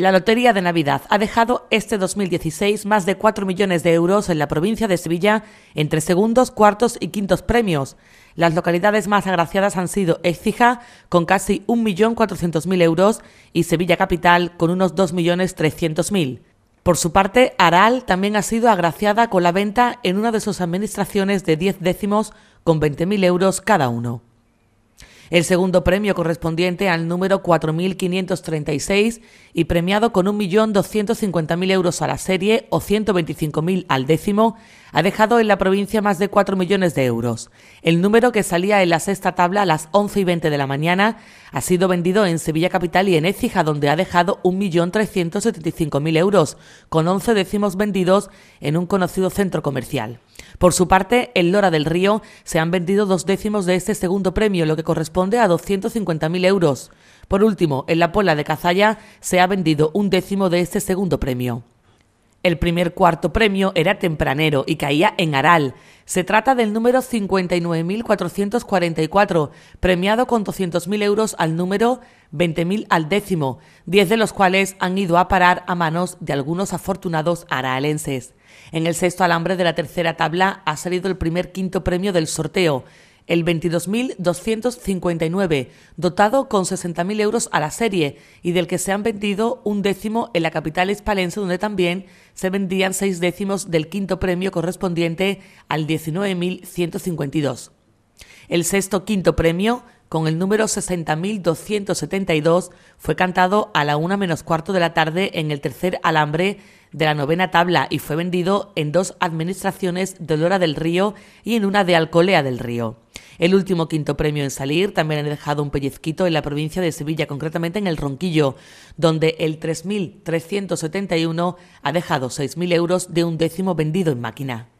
La Lotería de Navidad ha dejado este 2016 más de 4 millones de euros en la provincia de Sevilla entre segundos, cuartos y quintos premios. Las localidades más agraciadas han sido Écija, con casi 1.400.000 euros, y Sevilla Capital, con unos 2.300.000. Por su parte, Aral también ha sido agraciada con la venta en una de sus administraciones de 10 décimos, con 20.000 euros cada uno. El segundo premio correspondiente al número 4.536 y premiado con 1.250.000 euros a la serie o 125.000 al décimo, ha dejado en la provincia más de 4 millones de euros. El número que salía en la sexta tabla a las 11 y 20 de la mañana ha sido vendido en Sevilla Capital y en Écija, donde ha dejado 1.375.000 euros, con 11 décimos vendidos en un conocido centro comercial. Por su parte, en Lora del Río se han vendido dos décimos de este segundo premio, lo que corresponde a 250.000 euros. Por último, en la Pola de Cazalla se ha vendido un décimo de este segundo premio. El primer cuarto premio era tempranero y caía en Aral. Se trata del número 59.444, premiado con 200.000 euros al número 20.000 al décimo, 10 de los cuales han ido a parar a manos de algunos afortunados araalenses. En el sexto alambre de la tercera tabla ha salido el primer quinto premio del sorteo, el 22.259, dotado con 60.000 euros a la serie y del que se han vendido un décimo en la capital hispalense, donde también se vendían seis décimos del quinto premio correspondiente al 19.152. El sexto quinto premio con el número 60.272 fue cantado a la una menos cuarto de la tarde en el tercer alambre de la novena tabla y fue vendido en dos administraciones de Lora del Río y en una de Alcolea del Río. El último quinto premio en salir también ha dejado un pellizquito en la provincia de Sevilla, concretamente en el Ronquillo, donde el 3.371 ha dejado 6.000 euros de un décimo vendido en máquina.